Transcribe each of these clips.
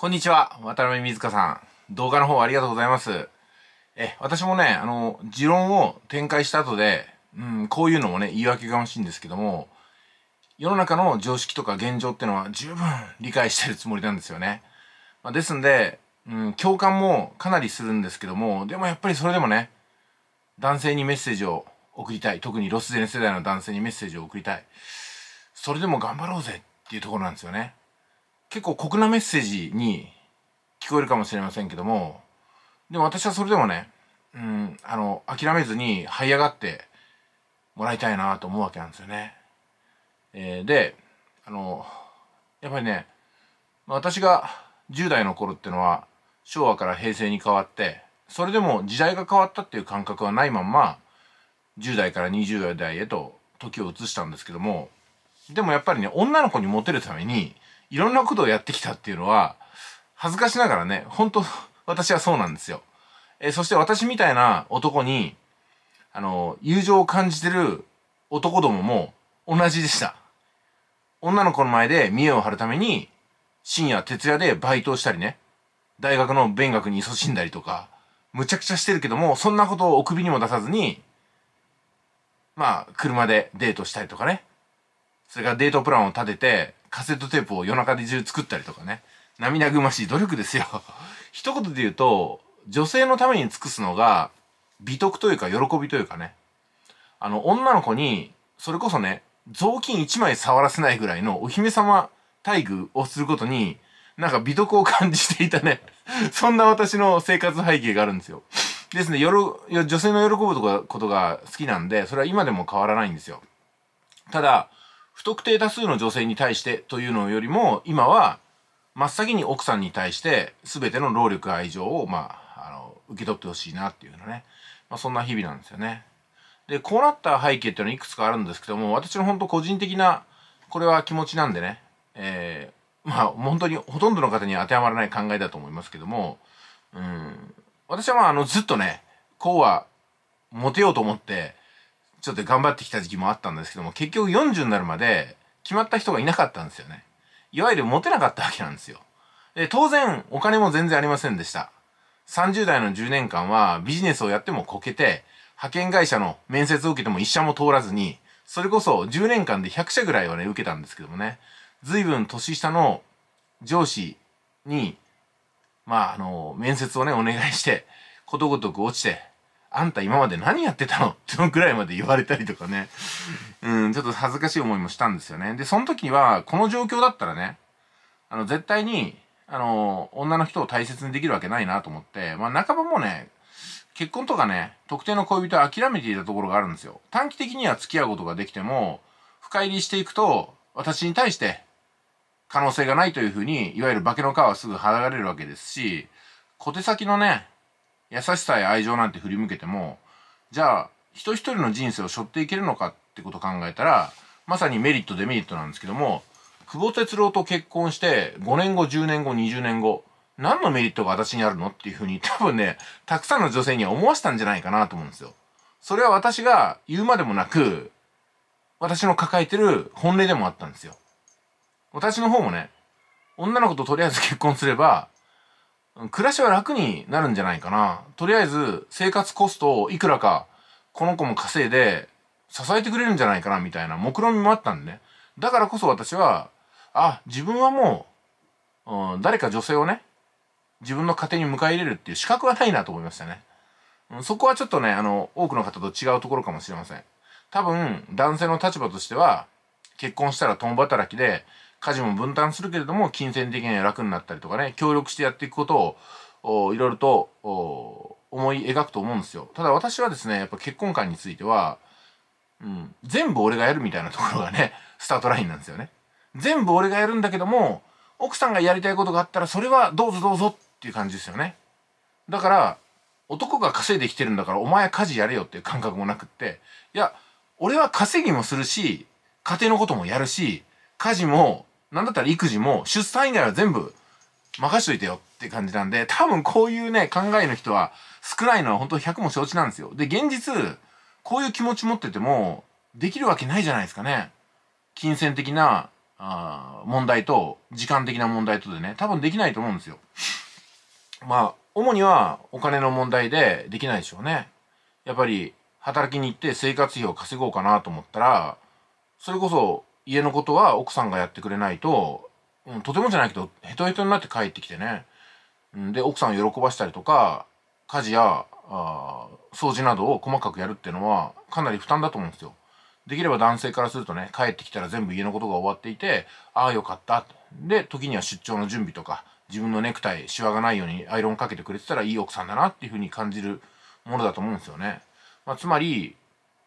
こんにちは、渡辺水香さん。動画の方ありがとうございます。え、私もね、あの、持論を展開した後で、うん、こういうのもね、言い訳がましいんですけども、世の中の常識とか現状ってのは十分理解してるつもりなんですよね。まあ、ですんで、うん、共感もかなりするんですけども、でもやっぱりそれでもね、男性にメッセージを送りたい。特にロスゼン世代の男性にメッセージを送りたい。それでも頑張ろうぜっていうところなんですよね。結構酷なメッセージに聞こえるかもしれませんけども、でも私はそれでもね、うん、あの、諦めずに這い上がってもらいたいなと思うわけなんですよね。えー、で、あの、やっぱりね、私が10代の頃ってのは昭和から平成に変わって、それでも時代が変わったっていう感覚はないまんま、10代から20代へと時を移したんですけども、でもやっぱりね、女の子にモテるために、いろんなことをやってきたっていうのは、恥ずかしながらね、本当私はそうなんですよ。えそして私みたいな男に、あの、友情を感じてる男どもも同じでした。女の子の前で見栄を張るために、深夜、徹夜でバイトをしたりね、大学の勉学に勤しんだりとか、むちゃくちゃしてるけども、そんなことをお首にも出さずに、まあ、車でデートしたりとかね、それからデートプランを立てて、カセットテープを夜中で中作ったりとかね。涙ぐましい努力ですよ。一言で言うと、女性のために尽くすのが、美徳というか喜びというかね。あの、女の子に、それこそね、雑巾一枚触らせないぐらいのお姫様待遇をすることに、なんか美徳を感じていたね。そんな私の生活背景があるんですよ。ですね、夜、女性の喜ぶことが好きなんで、それは今でも変わらないんですよ。ただ、不特定多数の女性に対してというのよりも、今は真っ先に奥さんに対して全ての労力愛情を、まあ、あの、受け取ってほしいなっていうのね。まあ、そんな日々なんですよね。で、こうなった背景っていうのはいくつかあるんですけども、私の本当個人的な、これは気持ちなんでね、えー、まあ、本当にほとんどの方に当てはまらない考えだと思いますけども、うん、私はまあ、あの、ずっとね、こうは、モテようと思って、ちょっと頑張ってきた時期もあったんですけども、結局40になるまで決まった人がいなかったんですよね。いわゆるモテなかったわけなんですよ。で、当然お金も全然ありませんでした。30代の10年間はビジネスをやってもこけて、派遣会社の面接を受けても一社も通らずに、それこそ10年間で100社ぐらいはね、受けたんですけどもね、随分年下の上司に、まあ、あの、面接をね、お願いして、ことごとく落ちて、あんた今まで何やってたのそのくらいまで言われたりとかね。うん、ちょっと恥ずかしい思いもしたんですよね。で、その時は、この状況だったらね、あの、絶対に、あの、女の人を大切にできるわけないなと思って、まあ、半ばもね、結婚とかね、特定の恋人を諦めていたところがあるんですよ。短期的には付き合うことができても、深入りしていくと、私に対して、可能性がないというふうに、いわゆる化けの皮はすぐ剥がれるわけですし、小手先のね、優しさや愛情なんて振り向けてもじゃあ人一人の人生を背負っていけるのかってことを考えたらまさにメリットデメリットなんですけども久保哲郎と結婚して5年後10年後20年後何のメリットが私にあるのっていうふうに多分ねたくさんの女性には思わせたんじゃないかなと思うんですよ。それは私が言うまでもなく私の抱えてる本音でもあったんですよ。私の方もね女の子ととりあえず結婚すれば暮らしは楽になるんじゃないかな。とりあえず生活コストをいくらかこの子も稼いで支えてくれるんじゃないかなみたいな目論見みもあったんでね。だからこそ私は、あ、自分はもう、うん、誰か女性をね、自分の家庭に迎え入れるっていう資格はないなと思いましたね。うん、そこはちょっとね、あの、多くの方と違うところかもしれません。多分、男性の立場としては、結婚したら共働きで、家事も分担するけれども金銭的には楽になったりとかね協力してやっていくことをいろいろと思い描くと思うんですよただ私はですねやっぱ結婚観については、うん、全部俺がやるみたいなところがね スタートラインなんですよね全部俺がやるんだけども奥さんがやりたいことがあったらそれはどうぞどうぞっていう感じですよねだから男が稼いできてるんだからお前家事やれよっていう感覚もなくっていや俺は稼ぎもするし家庭のこともやるし家事もなんだったら育児も出産以外は全部任しといてよって感じなんで、多分こういうね、考えの人は少ないのは本当100も承知なんですよ。で、現実、こういう気持ち持ってても、できるわけないじゃないですかね。金銭的な、あ問題と、時間的な問題とでね、多分できないと思うんですよ。まあ、主にはお金の問題でできないでしょうね。やっぱり、働きに行って生活費を稼ごうかなと思ったら、それこそ家のことは奥さんがやってくれないと、うん、とてもじゃないけどヘトヘトになって帰ってきてね、うん、で奥さんを喜ばしたりとか家事やあ掃除などを細かくやるっていうのはかなり負担だと思うんですよ。できれば男性からするとね帰ってきたら全部家のことが終わっていてああよかったで時には出張の準備とか自分のネクタイシワがないようにアイロンかけてくれてたらいい奥さんだなっていうふうに感じるものだと思うんですよね。まあ、つまり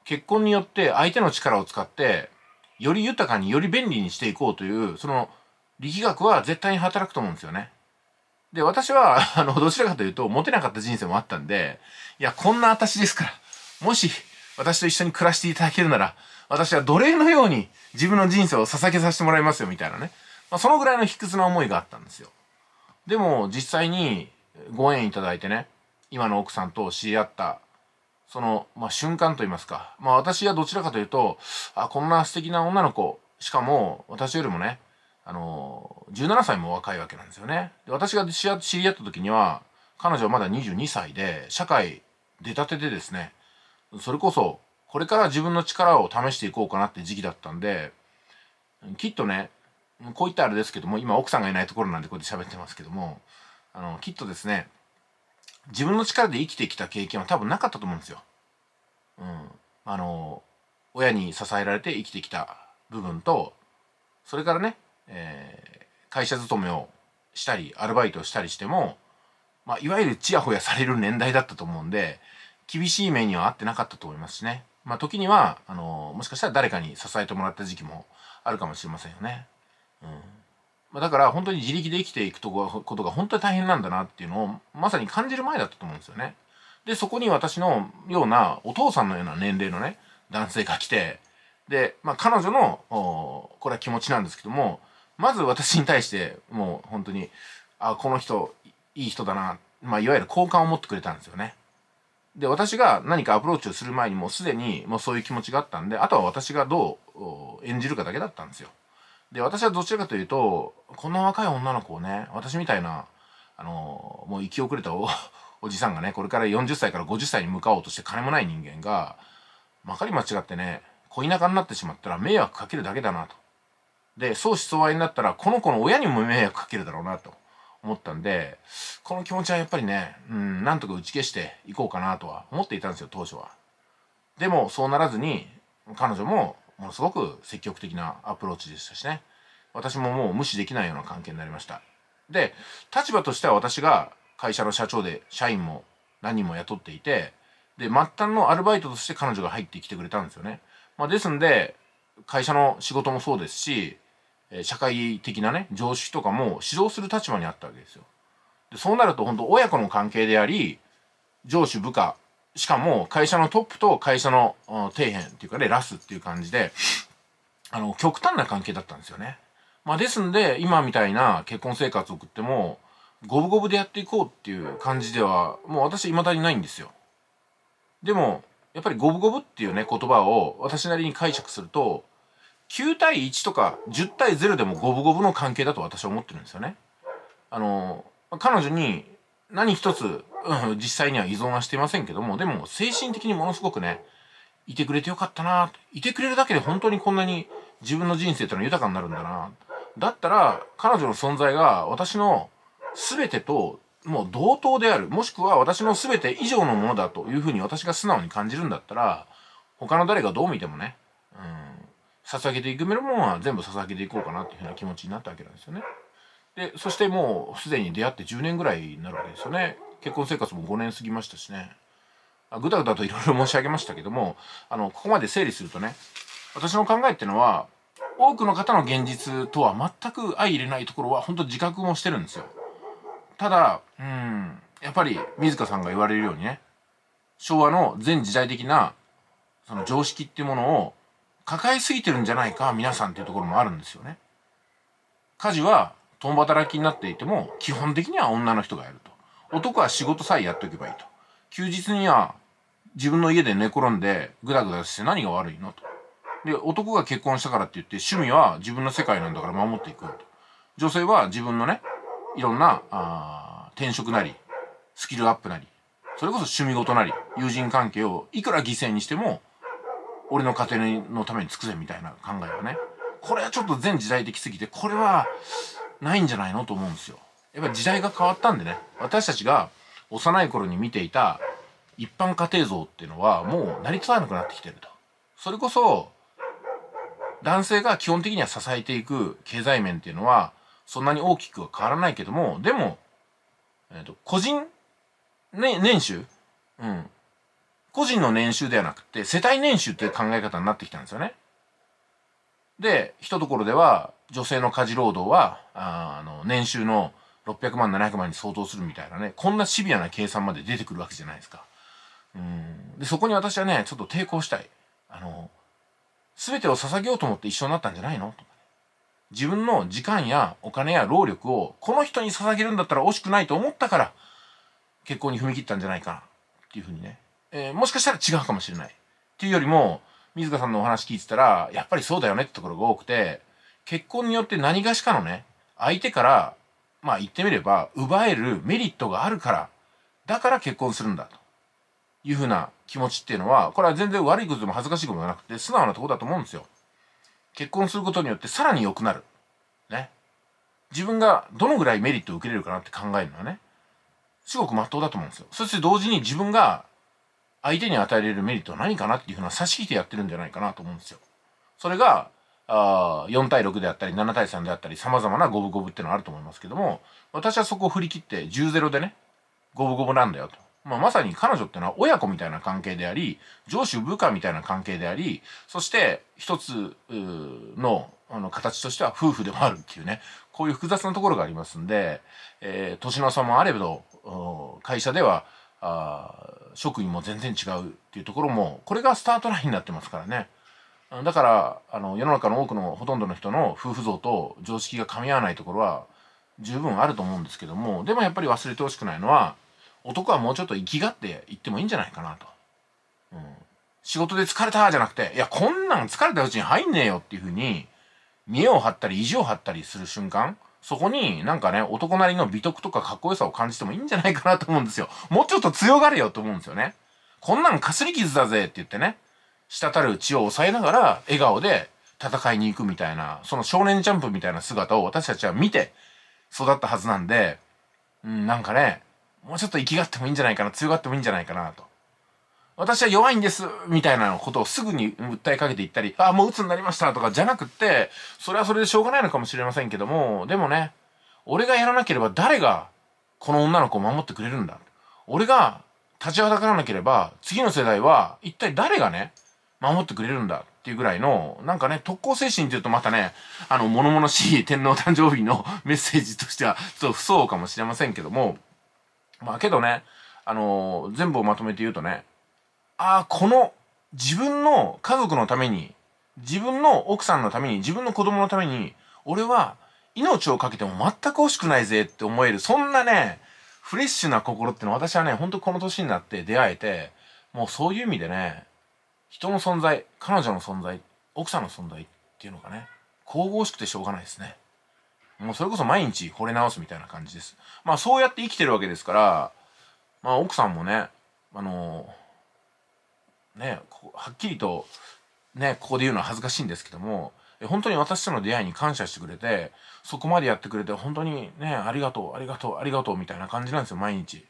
結婚によって相手の力を使ってより豊かにより便利にしていこうというその力学は絶対に働くと思うんですよね。で、私は、あの、どちらかというと、モテなかった人生もあったんで、いや、こんな私ですから、もし、私と一緒に暮らしていただけるなら、私は奴隷のように自分の人生を捧げさせてもらいますよ、みたいなね。まあ、そのぐらいの卑屈な思いがあったんですよ。でも、実際にご縁いただいてね、今の奥さんと知り合ったその、まあ、瞬間といいますか、まあ、私はどちらかというと、あ、こんな素敵な女の子、しかも、私よりもね、あの、17歳も若いわけなんですよね。で私が知り合った時には、彼女はまだ22歳で、社会出たてでですね、それこそ、これから自分の力を試していこうかなって時期だったんで、きっとね、こういったあれですけども、今奥さんがいないところなんでこうやって喋ってますけども、あの、きっとですね、自分の力で生きてきた経験は多分なかったと思うんですよ。うん、あの親に支えられて生きてきた部分とそれからね、えー、会社勤めをしたりアルバイトをしたりしても、まあ、いわゆるちやほやされる年代だったと思うんで厳しい目には合ってなかったと思いますしね、まあ、時にはあのもしかしたら誰かに支えてもらった時期もあるかもしれませんよね。うんまだから本当に自力で生きていくとことが本当に大変なんだなっていうのをまさに感じる前だったと思うんですよね。で、そこに私のようなお父さんのような年齢のね、男性が来て、で、まあ彼女の、これは気持ちなんですけども、まず私に対してもう本当に、あ、この人、いい人だな、まあいわゆる好感を持ってくれたんですよね。で、私が何かアプローチをする前にもうすでにもうそういう気持ちがあったんで、あとは私がどう演じるかだけだったんですよ。で、私はどちらかというと、こんな若い女の子をね、私みたいな、あの、もう生き遅れたお おじさんがね、これから40歳から50歳に向かおうとして金もない人間が、まかり間違ってね、恋仲になってしまったら迷惑かけるだけだなと。で、相思相愛になったら、この子の親にも迷惑かけるだろうなと思ったんで、この気持ちはやっぱりね、うん、なんとか打ち消していこうかなとは思っていたんですよ、当初は。でも、そうならずに、彼女もものすごく積極的なアプローチでしたしね私ももう無視できないような関係になりましたで立場としては私が会社の社長で社員も何人も雇っていてで末端のアルバイトとして彼女が入ってきてくれたんですよね、まあ、ですんで会社の仕事もそうですし社会的なね常識とかも指導する立場にあったわけですよでそうなると本当親子の関係であり上司部下しかも会社のトップと会社の底辺っていうかね、ラスっていう感じで、あの、極端な関係だったんですよね。まあですんで、今みたいな結婚生活を送っても、五分五分でやっていこうっていう感じでは、もう私未だにないんですよ。でも、やっぱり五分五分っていうね、言葉を私なりに解釈すると、9対1とか10対0でも五分五分の関係だと私は思ってるんですよね。あの、彼女に何一つ、うん、実際には依存はしていませんけども、でも精神的にものすごくね、いてくれてよかったな、いてくれるだけで本当にこんなに自分の人生ってのは豊かになるんだな。だったら、彼女の存在が私の全てともう同等である。もしくは私の全て以上のものだというふうに私が素直に感じるんだったら、他の誰がどう見てもね、うん、捧げていくべるものは全部捧げていこうかなっていうふうな気持ちになったわけなんですよね。でそしてもうすでに出会って10年ぐらいになるわけですよね結婚生活も5年過ぎましたしねぐだぐだといろいろ申し上げましたけどもあのここまで整理するとね私の考えっていうのは多くの方の現実とは全く相入れないところは本当自覚もしてるんですよただうんやっぱり水香さんが言われるようにね昭和の全時代的なその常識っていうものを抱えすぎてるんじゃないか皆さんっていうところもあるんですよね家事は共働きになっていても基本的には女の人がやると男は仕事さえやっておけばいいと休日には自分の家で寝転んでグダグダして何が悪いのとで男が結婚したからって言って趣味は自分の世界なんだから守っていくと女性は自分のねいろんなあ転職なりスキルアップなりそれこそ趣味事なり友人関係をいくら犠牲にしても俺の家庭のために尽くせみたいな考えはねこれはちょっと全時代的すぎてこれはないんじゃないのと思うんですよ。やっぱ時代が変わったんでね私たちが幼い頃に見ていた一般家庭像っていうのはもうなりつたなくなってきてると。それこそ男性が基本的には支えていく経済面っていうのはそんなに大きくは変わらないけどもでも、えーと、と個人、ね、年収、うん、個人の年収ではなくて世帯年収っていう考え方になってきたんですよね。で一ところでは女性の家事労働はあの年収の600万700万に相当するみたいなねこんなシビアな計算まで出てくるわけじゃないですか。うんでそこに私はねちょっと抵抗したい。あの全てを捧げようと思って一緒になったんじゃないのとか、ね、自分の時間やお金や労力をこの人に捧げるんだったら惜しくないと思ったから結婚に踏み切ったんじゃないかなっていうふうにね、えー、もしかしたら違うかもしれないっていうよりも水田さんのお話聞いてたら、やっぱりそうだよねってところが多くて、結婚によって何がしかのね、相手から、まあ言ってみれば、奪えるメリットがあるから、だから結婚するんだというふうな気持ちっていうのは、これは全然悪いことでも恥ずかしいこともなくて、素直なとこだと思うんですよ。結婚することによってさらに良くなる。ね。自分がどのぐらいメリットを受けれるかなって考えるのはね、すごく真っ当だと思うんですよ。そして同時に自分が相手に与えれるメリットは何かなっていうふうな差し引いてやってるんじゃないかなと思うんですよ。それが、あ4対6であったり、7対3であったり、様々な五分五分ってのはあると思いますけども、私はそこを振り切って10、0でね、五分五分なんだよと。まあ、まさに彼女ってのは親子みたいな関係であり、上司部下みたいな関係であり、そして一つのあの形としては夫婦でもあるっていうね、こういう複雑なところがありますんで、えー、年の差もあれば、会社ではあ職員も全然違うっていうところもこれがスタートラインになってますからねだからあの世の中の多くのほとんどの人の夫婦像と常識が噛み合わないところは十分あると思うんですけどもでもやっぱり忘れてほしくないのは男はもうちょっと生きがって言ってもいいんじゃないかなと、うん、仕事で疲れたじゃなくていやこんなん疲れたうちに入んねえよっていうふうに見栄を張ったり意地を張ったりする瞬間そこになんかね、男なりの美徳とかかっこよさを感じてもいいんじゃないかなと思うんですよ。もうちょっと強がれよと思うんですよね。こんなんかすり傷だぜって言ってね、滴る血を抑えながら笑顔で戦いに行くみたいな、その少年ジャンプみたいな姿を私たちは見て育ったはずなんで、うん、なんかね、もうちょっと生きがってもいいんじゃないかな、強がってもいいんじゃないかなと。私は弱いんです、みたいなことをすぐに訴えかけていったり、あ、もう鬱になりましたとかじゃなくって、それはそれでしょうがないのかもしれませんけども、でもね、俺がやらなければ誰がこの女の子を守ってくれるんだ。俺が立ちはだからなければ、次の世代は一体誰がね、守ってくれるんだっていうぐらいの、なんかね、特攻精神っていうとまたね、あの、物々しい 天皇誕生日の メッセージとしては、ちょっと不相かもしれませんけども、まあけどね、あのー、全部をまとめて言うとね、ああ、この自分の家族のために、自分の奥さんのために、自分の子供のために、俺は命を懸けても全く惜しくないぜって思える、そんなね、フレッシュな心っての私はね、ほんとこの年になって出会えて、もうそういう意味でね、人の存在、彼女の存在、奥さんの存在っていうのがね、神々しくてしょうがないですね。もうそれこそ毎日惚れ直すみたいな感じです。まあそうやって生きてるわけですから、まあ奥さんもね、あのーねはっきりとねここで言うのは恥ずかしいんですけども本当に私との出会いに感謝してくれてそこまでやってくれて本当にねありがとうありがとうありがとうみたいな感じなんですよ毎日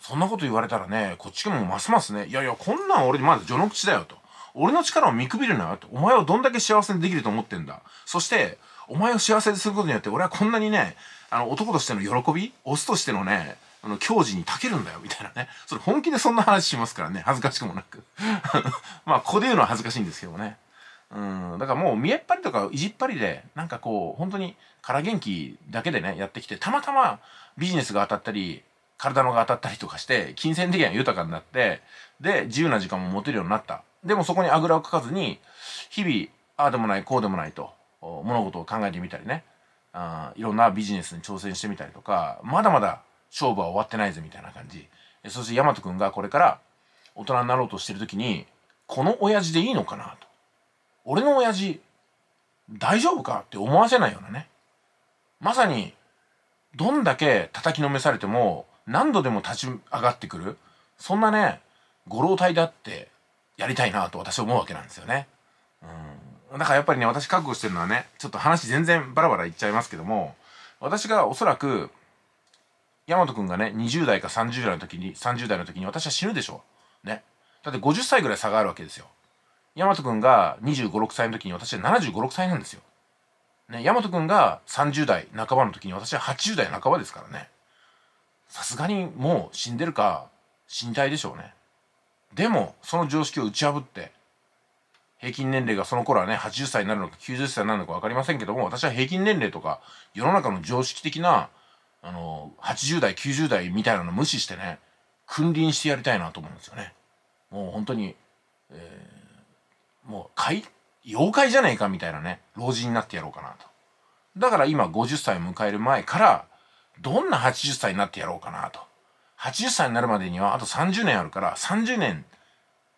そんなこと言われたらねこっちもますますねいやいやこんなん俺まだ序の口だよと俺の力を見くびるなよとお前をどんだけ幸せにできると思ってんだそしてお前を幸せにすることによって俺はこんなにねあの男としての喜びオスとしてのねあの、矜持にたけるんだよ、みたいなね。それ本気でそんな話しますからね、恥ずかしくもなく。まあ、ここで言うのは恥ずかしいんですけどね。うん、だからもう見えっ張りとか意地っ張りで、なんかこう、本当に空元気だけでね、やってきて、たまたまビジネスが当たったり、体のが当たったりとかして、金銭的には豊かになって、で、自由な時間も持てるようになった。でもそこにあぐらをかかずに、日々、ああでもない、こうでもないと、物事を考えてみたりね、あいろんなビジネスに挑戦してみたりとか、まだまだ勝負は終わってないぜみたいな感じそして大和君がこれから大人になろうとしてる時にこの親父でいいのかなと俺の親父大丈夫かって思わせないようなねまさにどんだけ叩きのめされても何度でも立ち上がってくるそんなねご老体だってやりたいなと私は思うわけなんですよね。うん。だからやっぱりね、私覚悟してるのはね、ちょっと話全然バラバラいっちゃいますけども、私がおそらく大和君がね20代か30代の時に30代の時に私は死ぬでしょうねだって50歳ぐらい差があるわけですよ大和君が2 5 6歳の時に私は7 5 6歳なんですよね大和君が30代半ばの時に私は80代半ばですからねさすがにもう死んでるか死にたいでしょうねでもその常識を打ち破って平均年齢がその頃はね80歳になるのか90歳になるのか分かりませんけども私は平均年齢とか世の中の常識的なあの80代90代みたいなの無視してね君臨してやりたいなと思うんですよね。もう本当に、えー、もう怪妖怪じゃねえかみたいなね老人になってやろうかなと。だから今50歳を迎える前からどんな80歳になってやろうかなと。80歳になるまでにはあと30年あるから30年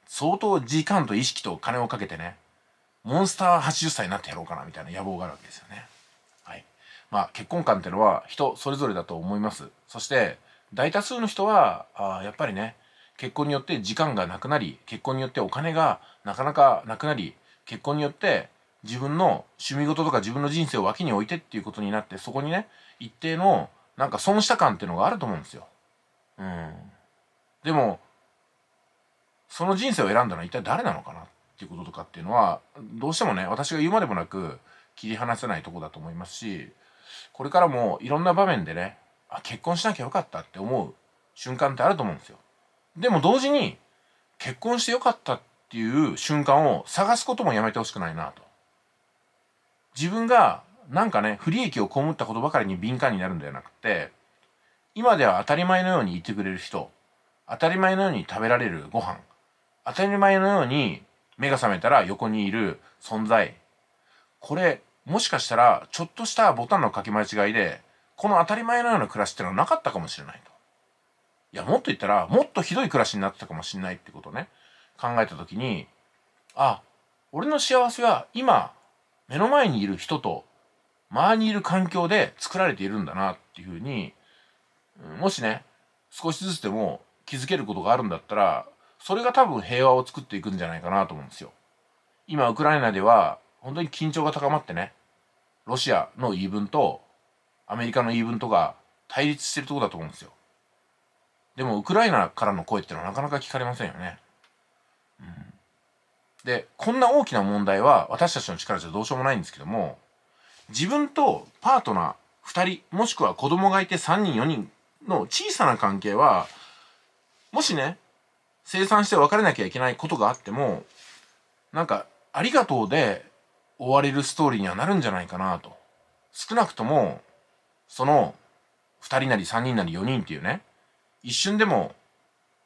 相当時間と意識と金をかけてねモンスター80歳になってやろうかなみたいな野望があるわけですよね。まあ、結婚観っていうのは人それぞれだと思います。そして大多数の人はあやっぱりね結婚によって時間がなくなり結婚によってお金がなかなかなくなり結婚によって自分の趣味事とか自分の人生を脇に置いてっていうことになってそこにね一定のなんか損した感っていうのがあると思うんですよ。うん、でもその人生を選んだのは一体誰なのかなっていうこととかっていうのはどうしてもね私が言うまでもなく切り離せないとこだと思いますしこれからもいろんな場面でねあ結婚しなきゃよかったって思う瞬間ってあると思うんですよでも同時に結婚してよかったっていう瞬間を探すこともやめてほしくないなと自分がなんかね不利益を被ったことばかりに敏感になるんではなくて今では当たり前のように言ってくれる人当たり前のように食べられるご飯当たり前のように目が覚めたら横にいる存在これもしかしたら、ちょっとしたボタンの書き間違いで、この当たり前のような暮らしってのはなかったかもしれないと。いや、もっと言ったら、もっとひどい暮らしになってたかもしれないってことをね、考えたときに、あ、俺の幸せは今、目の前にいる人と、周りにいる環境で作られているんだなっていうふうに、もしね、少しずつでも気づけることがあるんだったら、それが多分平和を作っていくんじゃないかなと思うんですよ。今、ウクライナでは、本当に緊張が高まってねロシアの言い分とアメリカの言い分とが対立してるとこだと思うんですよでもウクライナからの声ってのはなかなか聞かれませんよね、うん、でこんな大きな問題は私たちの力じゃどうしようもないんですけども自分とパートナー2人もしくは子供がいて3人4人の小さな関係はもしね生産して別れなきゃいけないことがあってもなんかありがとうで追われるストーリーにはなるんじゃないかなと。少なくとも、その、2人なり3人なり4人っていうね、一瞬でも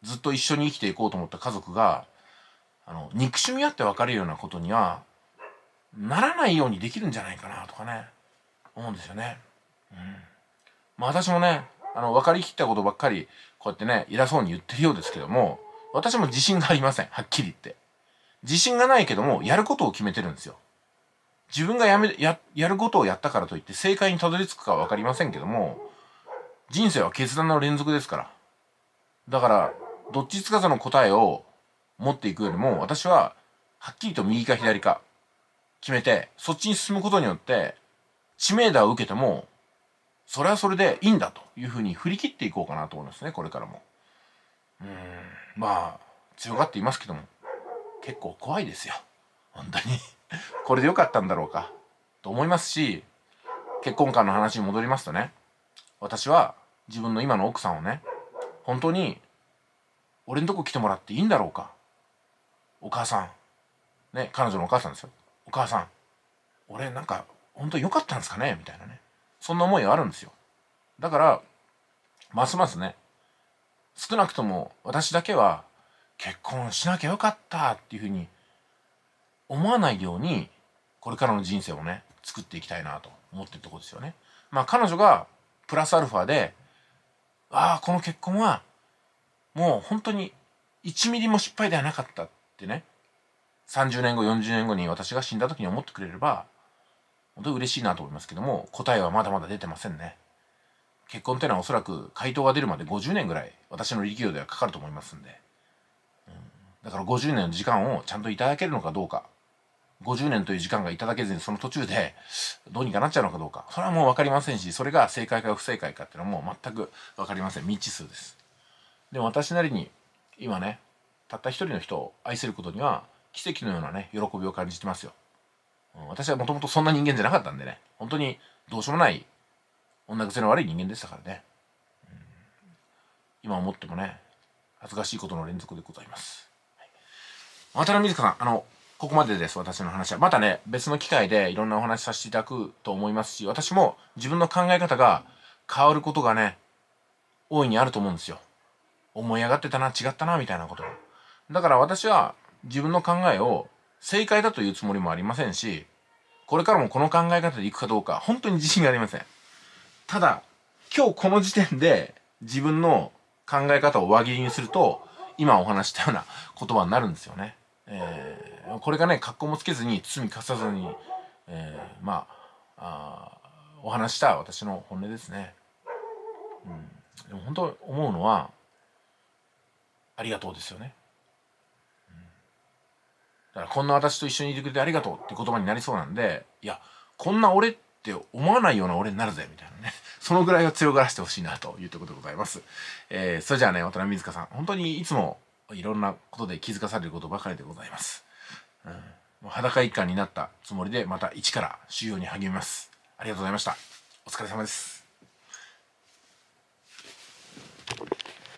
ずっと一緒に生きていこうと思った家族が、あの、憎しみあって分かるようなことには、ならないようにできるんじゃないかなとかね、思うんですよね。うん。まあ私もね、あの、分かりきったことばっかり、こうやってね、偉そうに言ってるようですけども、私も自信がありません。はっきり言って。自信がないけども、やることを決めてるんですよ。自分がやめややることをやったからといって正解にたどり着くかは分かりませんけども人生は決断の連続ですからだからどっちつかずの答えを持っていくよりも私ははっきりと右か左か決めてそっちに進むことによって知名度を受けてもそれはそれでいいんだというふうに振り切っていこうかなと思いますねこれからもうんまあ強がっていますけども結構怖いですよ本当にこれで良かったんだろうかと思いますし結婚観の話に戻りますとね私は自分の今の奥さんをね本当に俺んとこ来てもらっていいんだろうかお母さんね彼女のお母さんですよお母さん俺なんか本当に良かったんですかねみたいなねそんな思いがあるんですよだからますますね少なくとも私だけは結婚しなきゃよかったっていうふうに思わないようにこれからの人生をね作っていきたいなと思ってるとこですよね。まあ彼女がプラスアルファでああこの結婚はもう本当に1ミリも失敗ではなかったってね30年後40年後に私が死んだ時に思ってくれれば本当に嬉しいなと思いますけども答えはまだまだ出てませんね。結婚ってのはおそらく回答が出るまで50年ぐらい私の力量ではかかると思いますんで、うん、だから50年の時間をちゃんといただけるのかどうか50年という時間がいただけずにその途中でどうにかなっちゃうのかどうかそれはもう分かりませんしそれが正解か不正解かっていうのはもう全く分かりません未知数ですでも私なりに今ねたった一人の人を愛せることには奇跡のようなね喜びを感じてますよ、うん、私はもともとそんな人間じゃなかったんでね本当にどうしようもない女癖の悪い人間でしたからね、うん、今思ってもね恥ずかしいことの連続でございます、渡辺美香さんあのここまでです、私の話は。またね、別の機会でいろんなお話しさせていただくと思いますし、私も自分の考え方が変わることがね、大いにあると思うんですよ。思い上がってたな、違ったな、みたいなこと。だから私は自分の考えを正解だというつもりもありませんし、これからもこの考え方でいくかどうか、本当に自信がありません。ただ、今日この時点で自分の考え方を輪切りにすると、今お話したような言葉になるんですよね。えーこれがね格好もつけずに包み隠さずに、えー、まあお話した私の本音ですね。うん、でも本当思うのはありがとうですよね。うん、だからこんな私と一緒にいてくれてありがとうって言葉になりそうなんでいやこんな俺って思わないような俺になるぜみたいなねそのぐらいを強がらせてほしいなというところでございます。えー、それじゃあね渡辺水香さん本当にいつもいろんなことで気づかされることばかりでございます。もう裸一貫になったつもりでまた一から修行に励みますありがとうございましたお疲れ様です